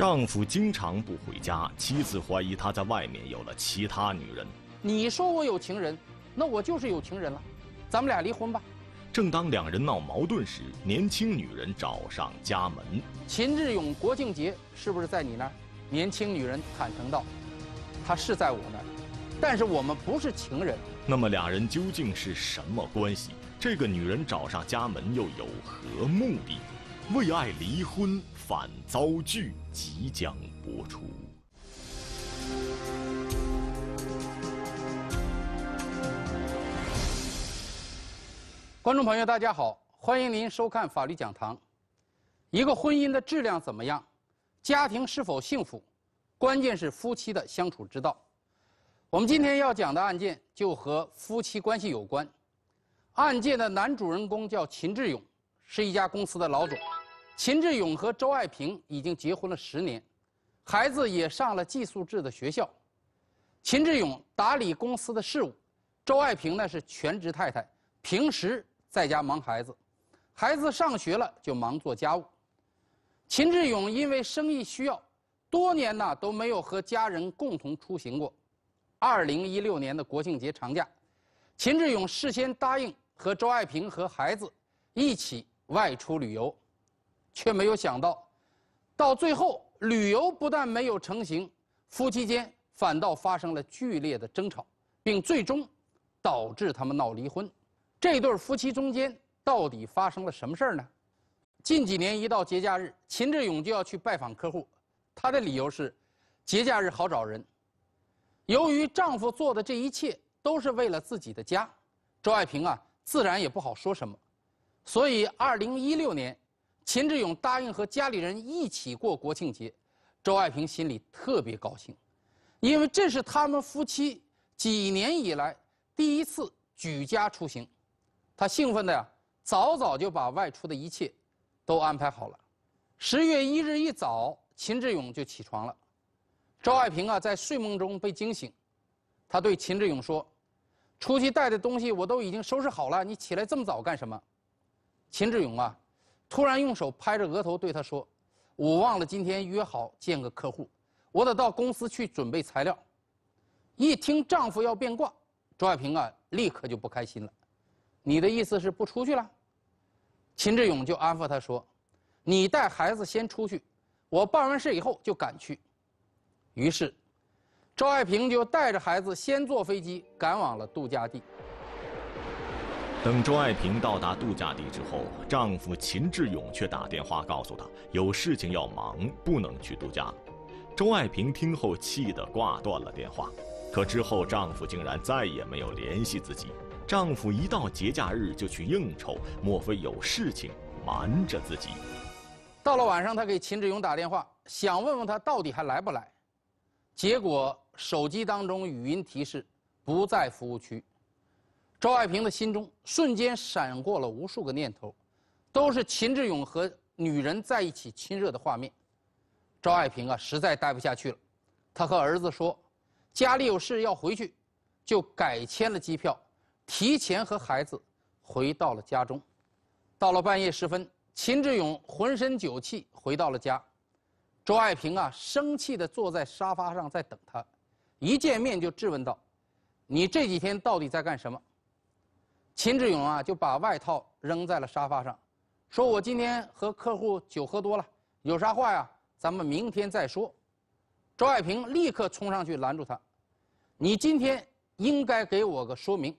丈夫经常不回家，妻子怀疑他在外面有了其他女人。你说我有情人，那我就是有情人了，咱们俩离婚吧。正当两人闹矛盾时，年轻女人找上家门。秦志勇、国庆节是不是在你那儿？年轻女人坦诚道：“他是在我那儿，但是我们不是情人。”那么俩人究竟是什么关系？这个女人找上家门又有何目的？为爱离婚反遭拒，即将播出。观众朋友，大家好，欢迎您收看《法律讲堂》。一个婚姻的质量怎么样，家庭是否幸福，关键是夫妻的相处之道。我们今天要讲的案件就和夫妻关系有关。案件的男主人公叫秦志勇，是一家公司的老总。秦志勇和周爱萍已经结婚了十年，孩子也上了寄宿制的学校。秦志勇打理公司的事务，周爱萍呢是全职太太，平时在家忙孩子，孩子上学了就忙做家务。秦志勇因为生意需要，多年呢都没有和家人共同出行过。二零一六年的国庆节长假，秦志勇事先答应和周爱萍和孩子一起外出旅游。却没有想到，到最后旅游不但没有成行，夫妻间反倒发生了剧烈的争吵，并最终导致他们闹离婚。这对夫妻中间到底发生了什么事儿呢？近几年一到节假日，秦志勇就要去拜访客户，他的理由是节假日好找人。由于丈夫做的这一切都是为了自己的家，周爱萍啊自然也不好说什么。所以，二零一六年。秦志勇答应和家里人一起过国庆节，周爱萍心里特别高兴，因为这是他们夫妻几年以来第一次举家出行，她兴奋的呀，早早就把外出的一切都安排好了。十月一日一早，秦志勇就起床了，周爱萍啊在睡梦中被惊醒，她对秦志勇说：“出去带的东西我都已经收拾好了，你起来这么早干什么？”秦志勇啊。突然用手拍着额头对他说：“我忘了今天约好见个客户，我得到公司去准备材料。”一听丈夫要变卦，周爱萍啊立刻就不开心了。“你的意思是不出去了？”秦志勇就安抚她说：“你带孩子先出去，我办完事以后就赶去。”于是，周爱萍就带着孩子先坐飞机赶往了度假地。等周爱萍到达度假地之后，丈夫秦志勇却打电话告诉她有事情要忙，不能去度假。周爱萍听后气得挂断了电话。可之后丈夫竟然再也没有联系自己。丈夫一到节假日就去应酬，莫非有事情瞒着自己？到了晚上，她给秦志勇打电话，想问问他到底还来不来。结果手机当中语音提示不在服务区。周爱萍的心中瞬间闪过了无数个念头，都是秦志勇和女人在一起亲热的画面。周爱萍啊，实在待不下去了，她和儿子说：“家里有事要回去。”就改签了机票，提前和孩子回到了家中。到了半夜时分，秦志勇浑身酒气回到了家。周爱萍啊，生气地坐在沙发上在等他，一见面就质问道：“你这几天到底在干什么？”秦志勇啊，就把外套扔在了沙发上，说：“我今天和客户酒喝多了，有啥话呀，咱们明天再说。”周爱平立刻冲上去拦住他：“你今天应该给我个说明。”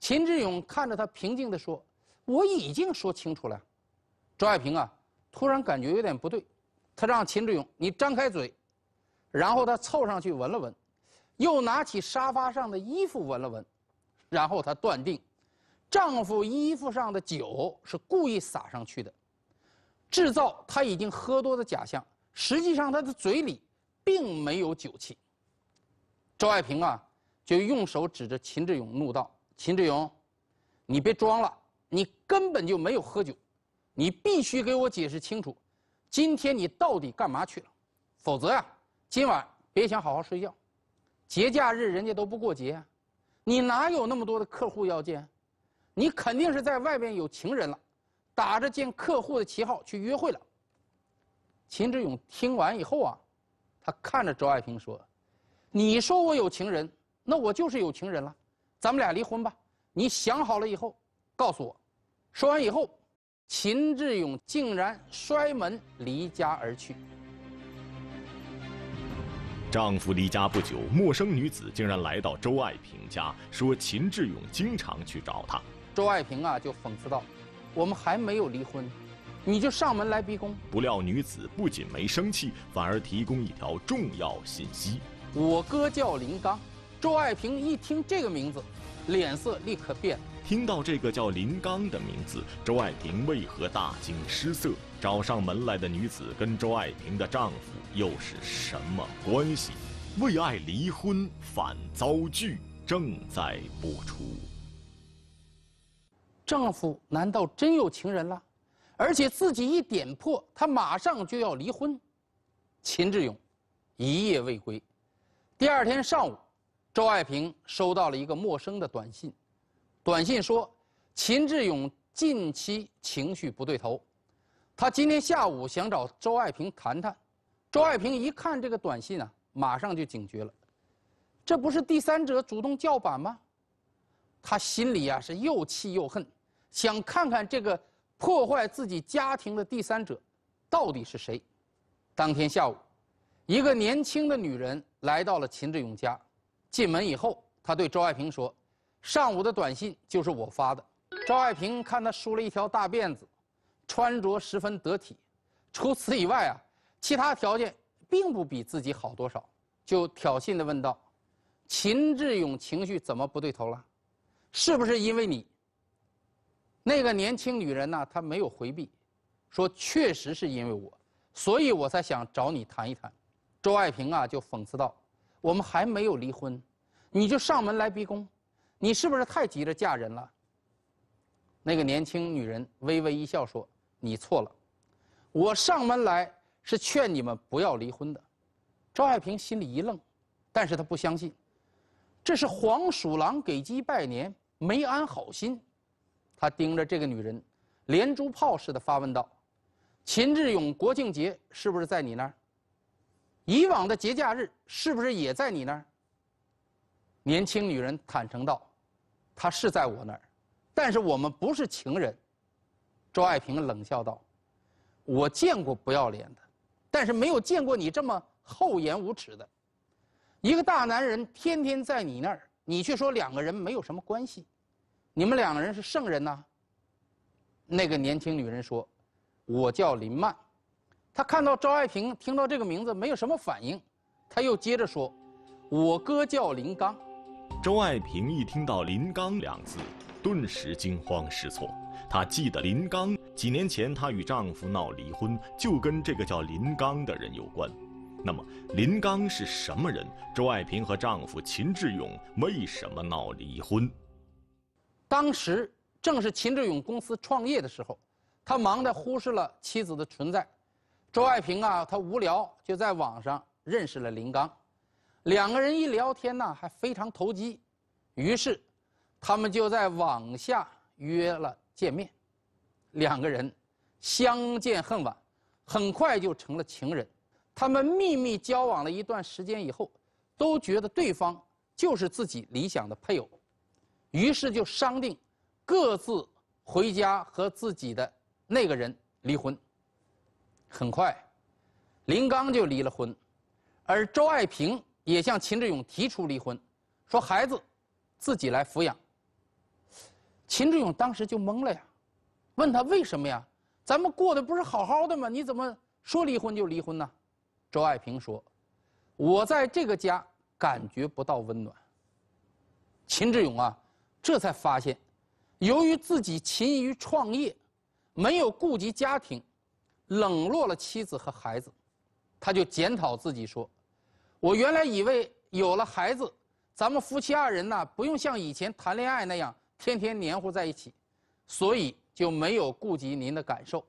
秦志勇看着他平静地说：“我已经说清楚了。”周爱平啊，突然感觉有点不对，他让秦志勇：“你张开嘴。”然后他凑上去闻了闻，又拿起沙发上的衣服闻了闻，然后他断定。丈夫衣服上的酒是故意洒上去的，制造他已经喝多的假象。实际上他的嘴里并没有酒气。周爱萍啊，就用手指着秦志勇怒道：“秦志勇，你别装了，你根本就没有喝酒，你必须给我解释清楚，今天你到底干嘛去了？否则呀，今晚别想好好睡觉。节假日人家都不过节，你哪有那么多的客户要见？”你肯定是在外面有情人了，打着见客户的旗号去约会了。秦志勇听完以后啊，他看着周爱萍说：“你说我有情人，那我就是有情人了，咱们俩离婚吧。”你想好了以后，告诉我。说完以后，秦志勇竟然摔门离家而去。丈夫离家不久，陌生女子竟然来到周爱萍家，说秦志勇经常去找她。周爱萍啊，就讽刺道：“我们还没有离婚，你就上门来逼宫。”不料女子不仅没生气，反而提供一条重要信息：“我哥叫林刚。”周爱萍一听这个名字，脸色立刻变。听到这个叫林刚的名字，周爱萍为何大惊失色？找上门来的女子跟周爱萍的丈夫又是什么关系？为爱离婚反遭拒，正在播出。丈夫难道真有情人了？而且自己一点破，他马上就要离婚。秦志勇一夜未归。第二天上午，周爱萍收到了一个陌生的短信。短信说，秦志勇近期情绪不对头，他今天下午想找周爱萍谈谈。周爱萍一看这个短信啊，马上就警觉了。这不是第三者主动叫板吗？他心里啊是又气又恨。想看看这个破坏自己家庭的第三者，到底是谁？当天下午，一个年轻的女人来到了秦志勇家。进门以后，她对周爱平说：“上午的短信就是我发的。”周爱平看她梳了一条大辫子，穿着十分得体，除此以外啊，其他条件并不比自己好多少，就挑衅地问道：“秦志勇情绪怎么不对头了？是不是因为你？”那个年轻女人呢？她没有回避，说确实是因为我，所以我才想找你谈一谈。周爱萍啊，就讽刺道：“我们还没有离婚，你就上门来逼宫，你是不是太急着嫁人了？”那个年轻女人微微一笑说：“你错了，我上门来是劝你们不要离婚的。”周爱萍心里一愣，但是她不相信，这是黄鼠狼给鸡拜年，没安好心。他盯着这个女人，连珠炮似的发问道：“秦志勇国庆节是不是在你那儿？以往的节假日是不是也在你那儿？”年轻女人坦诚道：“他是在我那儿，但是我们不是情人。”周爱萍冷笑道：“我见过不要脸的，但是没有见过你这么厚颜无耻的。一个大男人天天在你那儿，你却说两个人没有什么关系。”你们两个人是圣人呐。那个年轻女人说：“我叫林曼。”她看到周爱萍，听到这个名字没有什么反应。她又接着说：“我哥叫林刚。”周爱萍一听到“林刚”两字，顿时惊慌失措。她记得林刚，几年前她与丈夫闹离婚，就跟这个叫林刚的人有关。那么，林刚是什么人？周爱萍和丈夫秦志勇为什么闹离婚？当时正是秦志勇公司创业的时候，他忙得忽视了妻子的存在。周爱萍啊，她无聊就在网上认识了林刚，两个人一聊天呢，还非常投机，于是他们就在网下约了见面。两个人相见恨晚，很快就成了情人。他们秘密交往了一段时间以后，都觉得对方就是自己理想的配偶。于是就商定，各自回家和自己的那个人离婚。很快，林刚就离了婚，而周爱萍也向秦志勇提出离婚，说孩子自己来抚养。秦志勇当时就懵了呀，问他为什么呀？咱们过得不是好好的吗？你怎么说离婚就离婚呢？周爱萍说：“我在这个家感觉不到温暖。”秦志勇啊。这才发现，由于自己勤于创业，没有顾及家庭，冷落了妻子和孩子，他就检讨自己说：“我原来以为有了孩子，咱们夫妻二人呐，不用像以前谈恋爱那样天天黏糊在一起，所以就没有顾及您的感受。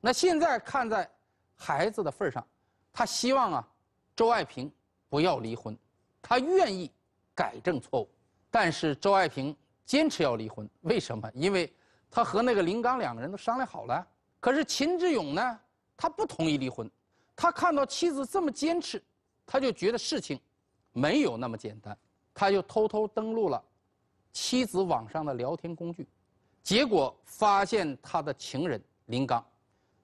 那现在看在孩子的份上，他希望啊，周爱萍不要离婚，他愿意改正错误。但是周爱萍。”坚持要离婚，为什么？因为，他和那个林刚两个人都商量好了。可是秦志勇呢？他不同意离婚。他看到妻子这么坚持，他就觉得事情没有那么简单。他就偷偷登录了妻子网上的聊天工具，结果发现他的情人林刚。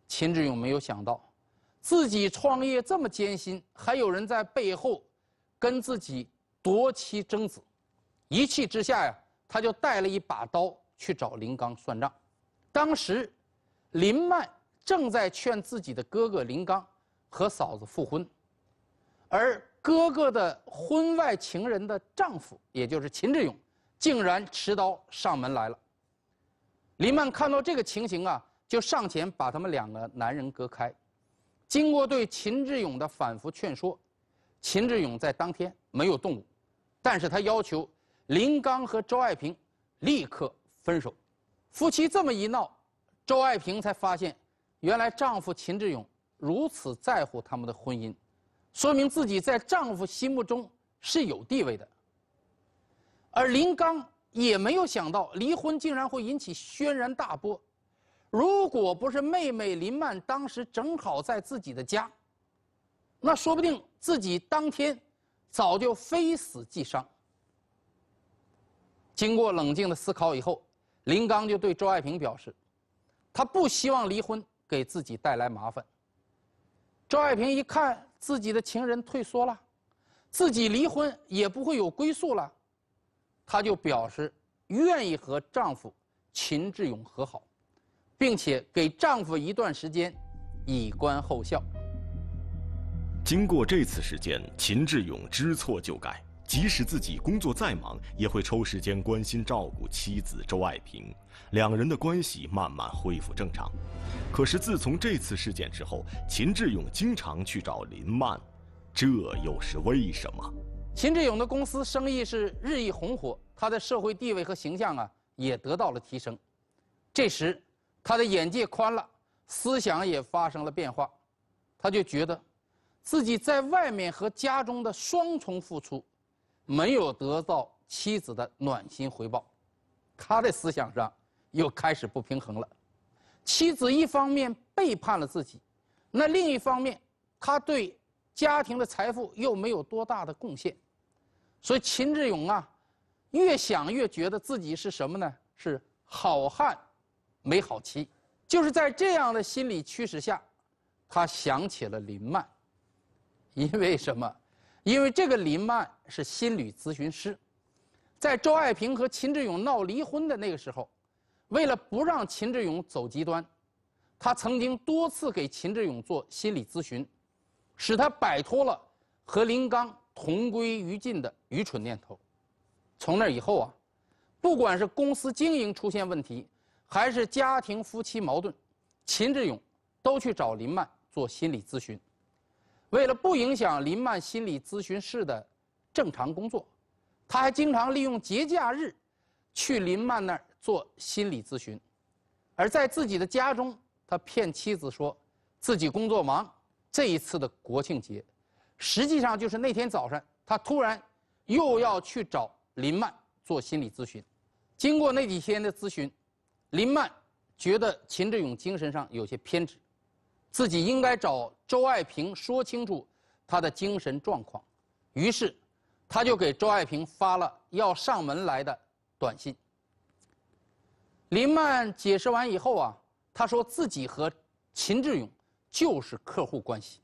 秦志勇没有想到，自己创业这么艰辛，还有人在背后跟自己夺妻争子。一气之下呀！他就带了一把刀去找林刚算账。当时，林曼正在劝自己的哥哥林刚和嫂子复婚，而哥哥的婚外情人的丈夫，也就是秦志勇，竟然持刀上门来了。林曼看到这个情形啊，就上前把他们两个男人隔开。经过对秦志勇的反复劝说，秦志勇在当天没有动武，但是他要求。林刚和周爱萍立刻分手，夫妻这么一闹，周爱萍才发现，原来丈夫秦志勇如此在乎他们的婚姻，说明自己在丈夫心目中是有地位的。而林刚也没有想到，离婚竟然会引起轩然大波，如果不是妹妹林曼当时正好在自己的家，那说不定自己当天早就非死即伤。经过冷静的思考以后，林刚就对周爱萍表示，他不希望离婚给自己带来麻烦。周爱萍一看自己的情人退缩了，自己离婚也不会有归宿了，她就表示愿意和丈夫秦志勇和好，并且给丈夫一段时间，以观后效。经过这次事件，秦志勇知错就改。即使自己工作再忙，也会抽时间关心照顾妻子周爱萍，两人的关系慢慢恢复正常。可是自从这次事件之后，秦志勇经常去找林曼，这又是为什么？秦志勇的公司生意是日益红火，他的社会地位和形象啊也得到了提升。这时，他的眼界宽了，思想也发生了变化，他就觉得，自己在外面和家中的双重付出。没有得到妻子的暖心回报，他的思想上又开始不平衡了。妻子一方面背叛了自己，那另一方面，他对家庭的财富又没有多大的贡献，所以秦志勇啊，越想越觉得自己是什么呢？是好汉没好妻。就是在这样的心理驱使下，他想起了林曼，因为什么？因为这个林曼是心理咨询师，在周爱萍和秦志勇闹离婚的那个时候，为了不让秦志勇走极端，她曾经多次给秦志勇做心理咨询，使他摆脱了和林刚同归于尽的愚蠢念头。从那以后啊，不管是公司经营出现问题，还是家庭夫妻矛盾，秦志勇都去找林曼做心理咨询。为了不影响林曼心理咨询室的正常工作，他还经常利用节假日去林曼那儿做心理咨询。而在自己的家中，他骗妻子说自己工作忙。这一次的国庆节，实际上就是那天早上，他突然又要去找林曼做心理咨询。经过那几天的咨询，林曼觉得秦志勇精神上有些偏执。自己应该找周爱萍说清楚她的精神状况，于是他就给周爱萍发了要上门来的短信。林曼解释完以后啊，他说自己和秦志勇就是客户关系，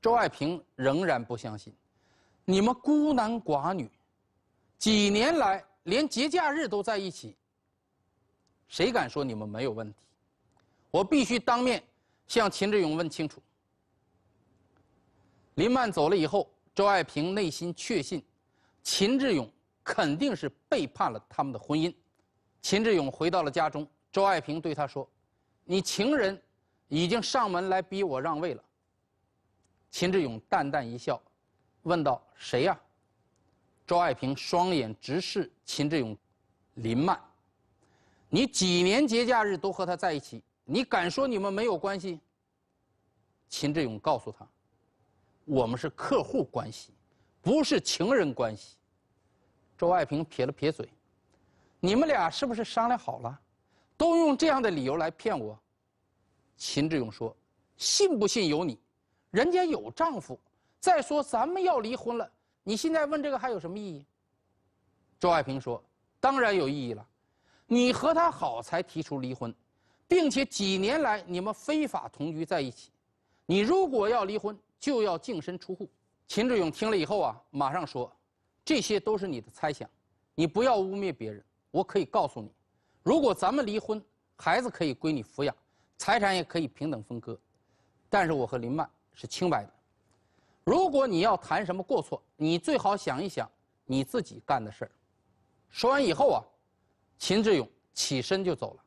周爱萍仍然不相信，你们孤男寡女，几年来连节假日都在一起，谁敢说你们没有问题？我必须当面。向秦志勇问清楚。林曼走了以后，周爱萍内心确信，秦志勇肯定是背叛了他们的婚姻。秦志勇回到了家中，周爱萍对他说：“你情人已经上门来逼我让位了。”秦志勇淡淡一笑，问道：“谁呀？”周爱萍双眼直视秦志勇：“林曼，你几年节假日都和他在一起。”你敢说你们没有关系？秦志勇告诉他：“我们是客户关系，不是情人关系。”周爱萍撇了撇嘴：“你们俩是不是商量好了，都用这样的理由来骗我？”秦志勇说：“信不信由你，人家有丈夫。再说咱们要离婚了，你现在问这个还有什么意义？”周爱萍说：“当然有意义了，你和他好才提出离婚。”并且几年来你们非法同居在一起，你如果要离婚，就要净身出户。秦志勇听了以后啊，马上说：“这些都是你的猜想，你不要污蔑别人。我可以告诉你，如果咱们离婚，孩子可以归你抚养，财产也可以平等分割。但是我和林曼是清白的。如果你要谈什么过错，你最好想一想你自己干的事儿。”说完以后啊，秦志勇起身就走了。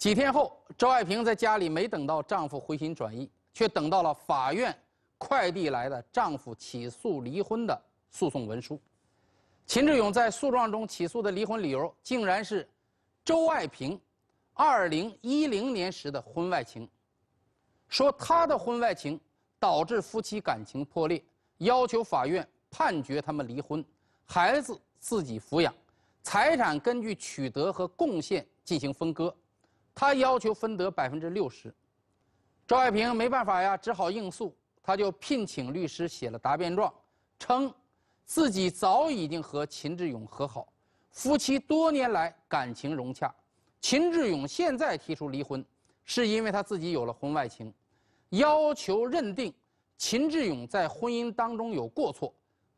几天后，周爱萍在家里没等到丈夫回心转意，却等到了法院快递来的丈夫起诉离婚的诉讼文书。秦志勇在诉状中起诉的离婚理由竟然是周爱萍2010年时的婚外情，说他的婚外情导致夫妻感情破裂，要求法院判决他们离婚，孩子自己抚养，财产根据取得和贡献进行分割。他要求分得百分之六十，赵爱萍没办法呀，只好应诉。他就聘请律师写了答辩状，称自己早已经和秦志勇和好，夫妻多年来感情融洽。秦志勇现在提出离婚，是因为他自己有了婚外情，要求认定秦志勇在婚姻当中有过错，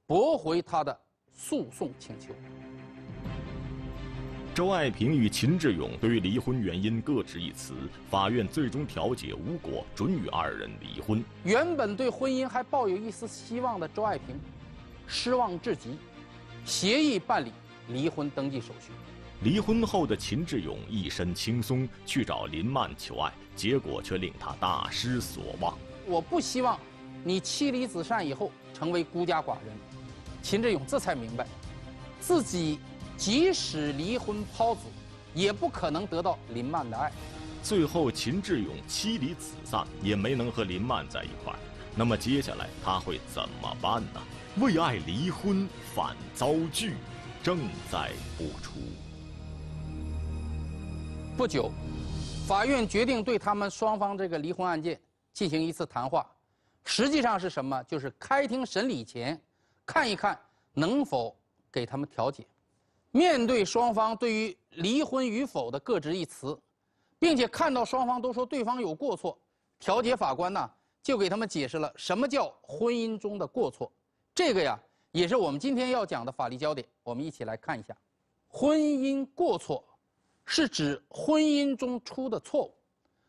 驳回他的诉讼请求。周爱萍与秦志勇对于离婚原因各执一词，法院最终调解无果，准予二人离婚。原本对婚姻还抱有一丝希望的周爱萍，失望至极，协议办理离婚登记手续。离婚后的秦志勇一身轻松去找林曼求爱，结果却令他大失所望。我不希望你妻离子散以后成为孤家寡人。秦志勇这才明白，自己。即使离婚抛子，也不可能得到林曼的爱。最后，秦志勇妻离子散，也没能和林曼在一块那么，接下来他会怎么办呢？为爱离婚反遭拒，正在播出。不久，法院决定对他们双方这个离婚案件进行一次谈话。实际上是什么？就是开庭审理前，看一看能否给他们调解。面对双方对于离婚与否的各执一词，并且看到双方都说对方有过错，调解法官呢就给他们解释了什么叫婚姻中的过错。这个呀，也是我们今天要讲的法律焦点。我们一起来看一下，婚姻过错是指婚姻中出的错误。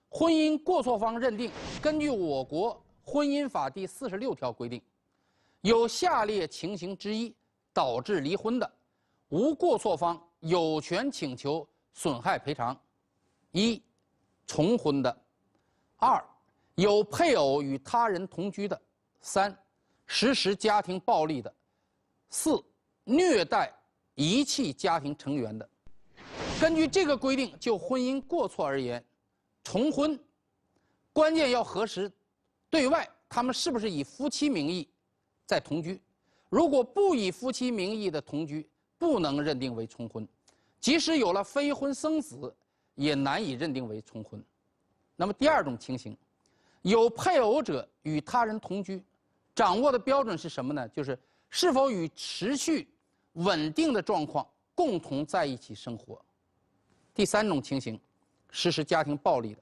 婚姻过错方认定，根据我国婚姻法第四十六条规定，有下列情形之一导致离婚的。无过错方有权请求损害赔偿，一，重婚的，二，有配偶与他人同居的，三，实施家庭暴力的，四，虐待、遗弃家庭成员的。根据这个规定，就婚姻过错而言，重婚，关键要核实，对外他们是不是以夫妻名义在同居，如果不以夫妻名义的同居，不能认定为重婚，即使有了非婚生子，也难以认定为重婚。那么第二种情形，有配偶者与他人同居，掌握的标准是什么呢？就是是否与持续、稳定的状况共同在一起生活。第三种情形，实施家庭暴力的，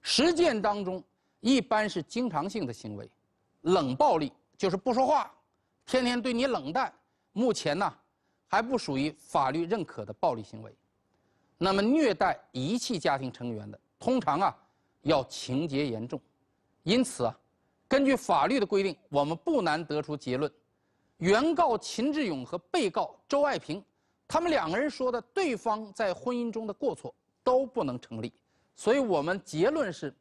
实践当中一般是经常性的行为，冷暴力就是不说话，天天对你冷淡。目前呢？还不属于法律认可的暴力行为，那么虐待遗弃家庭成员的，通常啊要情节严重，因此啊，根据法律的规定，我们不难得出结论：原告秦志勇和被告周爱萍，他们两个人说的对方在婚姻中的过错都不能成立，所以我们结论是，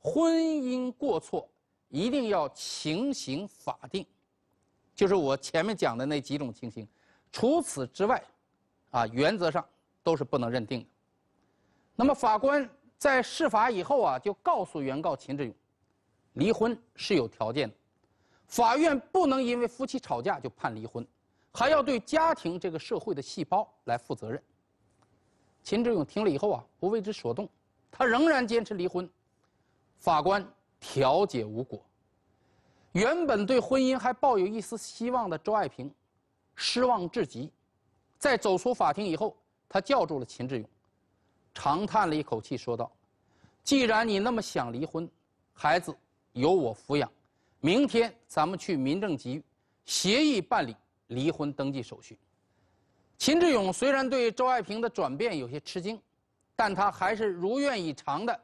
婚姻过错一定要情形法定，就是我前面讲的那几种情形。除此之外，啊，原则上都是不能认定的。那么法官在释法以后啊，就告诉原告秦志勇，离婚是有条件的，法院不能因为夫妻吵架就判离婚，还要对家庭这个社会的细胞来负责任。秦志勇听了以后啊，不为之所动，他仍然坚持离婚，法官调解无果。原本对婚姻还抱有一丝希望的周爱萍，失望至极，在走出法庭以后，他叫住了秦志勇，长叹了一口气，说道：“既然你那么想离婚，孩子由我抚养，明天咱们去民政局，协议办理离婚登记手续。”秦志勇虽然对周爱萍的转变有些吃惊，但他还是如愿以偿的，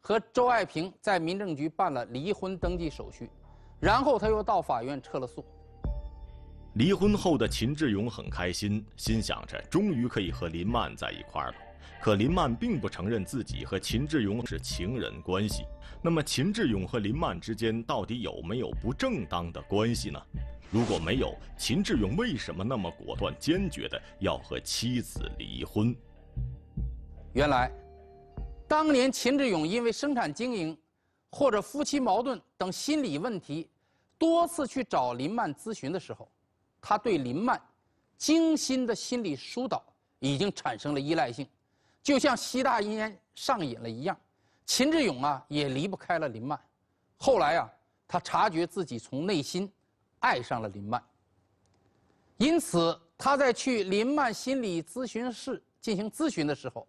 和周爱萍在民政局办了离婚登记手续，然后他又到法院撤了诉。离婚后的秦志勇很开心，心想着终于可以和林曼在一块了。可林曼并不承认自己和秦志勇是情人关系。那么，秦志勇和林曼之间到底有没有不正当的关系呢？如果没有，秦志勇为什么那么果断坚决的要和妻子离婚？原来，当年秦志勇因为生产经营，或者夫妻矛盾等心理问题，多次去找林曼咨询的时候。他对林曼精心的心理疏导已经产生了依赖性，就像吸大烟上瘾了一样。秦志勇啊，也离不开了林曼。后来啊，他察觉自己从内心爱上了林曼，因此他在去林曼心理咨询室进行咨询的时候，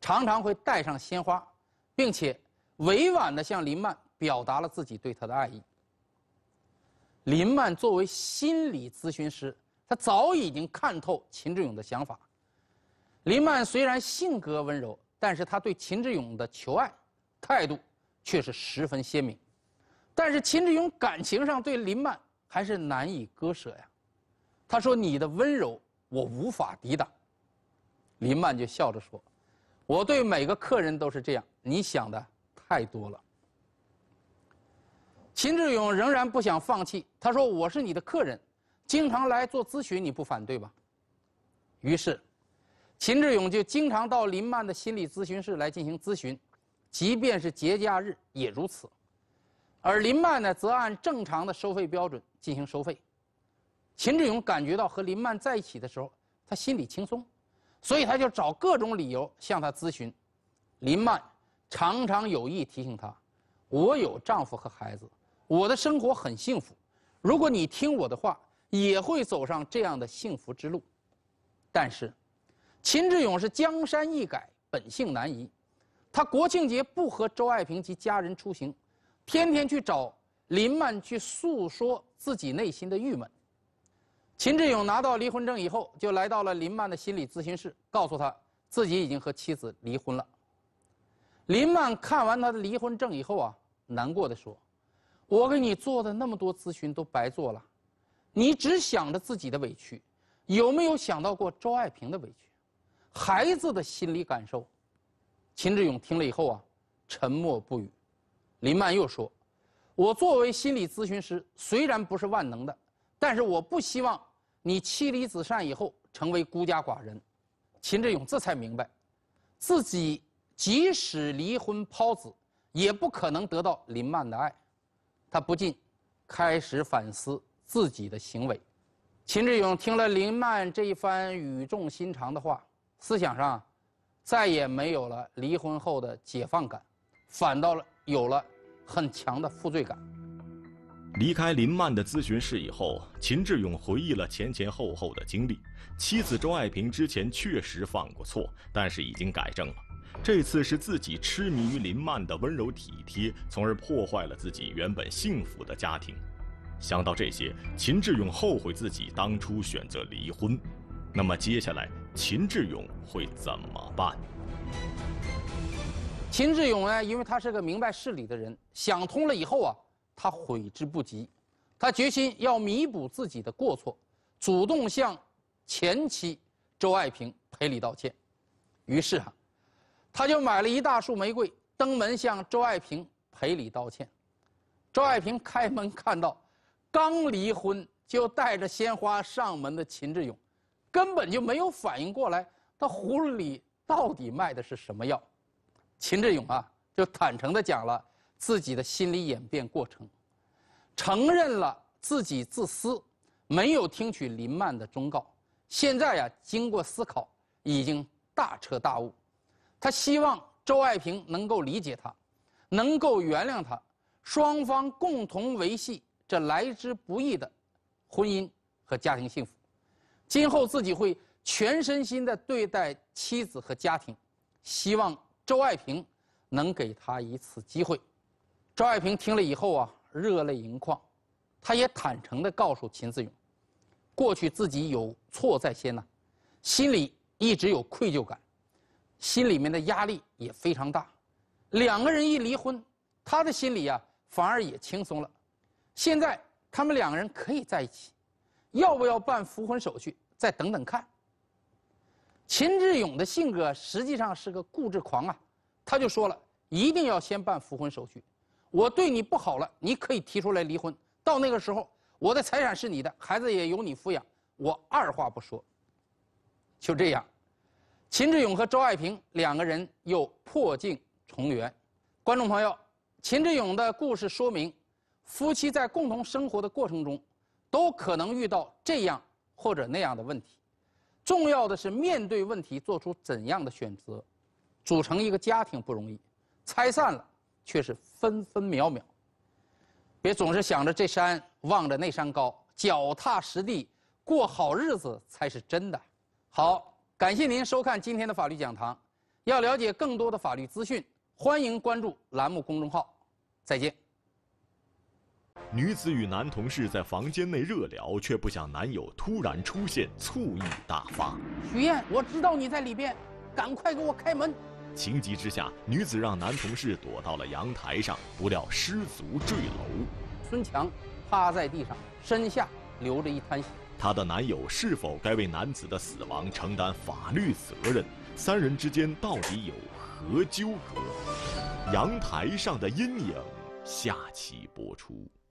常常会带上鲜花，并且委婉地向林曼表达了自己对她的爱意。林曼作为心理咨询师，她早已经看透秦志勇的想法。林曼虽然性格温柔，但是她对秦志勇的求爱态度却是十分鲜明。但是秦志勇感情上对林曼还是难以割舍呀。他说：“你的温柔我无法抵挡。”林曼就笑着说：“我对每个客人都是这样，你想的太多了。”秦志勇仍然不想放弃。他说：“我是你的客人，经常来做咨询，你不反对吧？”于是，秦志勇就经常到林曼的心理咨询室来进行咨询，即便是节假日也如此。而林曼呢，则按正常的收费标准进行收费。秦志勇感觉到和林曼在一起的时候，他心里轻松，所以他就找各种理由向她咨询。林曼常常有意提醒他：“我有丈夫和孩子。”我的生活很幸福，如果你听我的话，也会走上这样的幸福之路。但是，秦志勇是江山易改，本性难移。他国庆节不和周爱萍及家人出行，天天去找林曼去诉说自己内心的郁闷。秦志勇拿到离婚证以后，就来到了林曼的心理咨询室，告诉他自己已经和妻子离婚了。林曼看完他的离婚证以后啊，难过的说。我给你做的那么多咨询都白做了，你只想着自己的委屈，有没有想到过周爱萍的委屈，孩子的心理感受？秦志勇听了以后啊，沉默不语。林曼又说：“我作为心理咨询师，虽然不是万能的，但是我不希望你妻离子散以后成为孤家寡人。”秦志勇这才明白，自己即使离婚抛子，也不可能得到林曼的爱。他不禁开始反思自己的行为。秦志勇听了林曼这一番语重心长的话，思想上再也没有了离婚后的解放感，反倒了有了很强的负罪感。离开林曼的咨询室以后，秦志勇回忆了前前后后的经历。妻子周爱萍之前确实犯过错，但是已经改正了。这次是自己痴迷于林曼的温柔体贴，从而破坏了自己原本幸福的家庭。想到这些，秦志勇后悔自己当初选择离婚。那么接下来，秦志勇会怎么办？秦志勇呢？因为他是个明白事理的人，想通了以后啊，他悔之不及，他决心要弥补自己的过错，主动向前妻周爱萍赔礼道歉。于是啊。他就买了一大束玫瑰，登门向周爱萍赔礼道歉。周爱萍开门看到刚离婚就带着鲜花上门的秦志勇，根本就没有反应过来，他葫芦里到底卖的是什么药？秦志勇啊，就坦诚地讲了自己的心理演变过程，承认了自己自私，没有听取林曼的忠告。现在啊，经过思考，已经大彻大悟。他希望周爱萍能够理解他，能够原谅他，双方共同维系这来之不易的婚姻和家庭幸福。今后自己会全身心地对待妻子和家庭，希望周爱萍能给他一次机会。周爱萍听了以后啊，热泪盈眶，他也坦诚地告诉秦子勇，过去自己有错在先呢，心里一直有愧疚感。心里面的压力也非常大，两个人一离婚，他的心里啊反而也轻松了。现在他们两个人可以在一起，要不要办复婚手续？再等等看。秦志勇的性格实际上是个固执狂啊，他就说了，一定要先办复婚手续。我对你不好了，你可以提出来离婚。到那个时候，我的财产是你的，孩子也由你抚养。我二话不说，就这样。秦志勇和周爱萍两个人又破镜重圆。观众朋友，秦志勇的故事说明，夫妻在共同生活的过程中，都可能遇到这样或者那样的问题。重要的是面对问题做出怎样的选择。组成一个家庭不容易，拆散了却是分分秒秒。别总是想着这山望着那山高，脚踏实地过好日子才是真的。好。感谢您收看今天的法律讲堂。要了解更多的法律资讯，欢迎关注栏目公众号。再见。女子与男同事在房间内热聊，却不想男友突然出现，醋意大发。许燕，我知道你在里边，赶快给我开门！情急之下，女子让男同事躲到了阳台上，不料失足坠楼。孙强趴在地上，身下流着一滩血。她的男友是否该为男子的死亡承担法律责任？三人之间到底有何纠葛？阳台上的阴影，下期播出。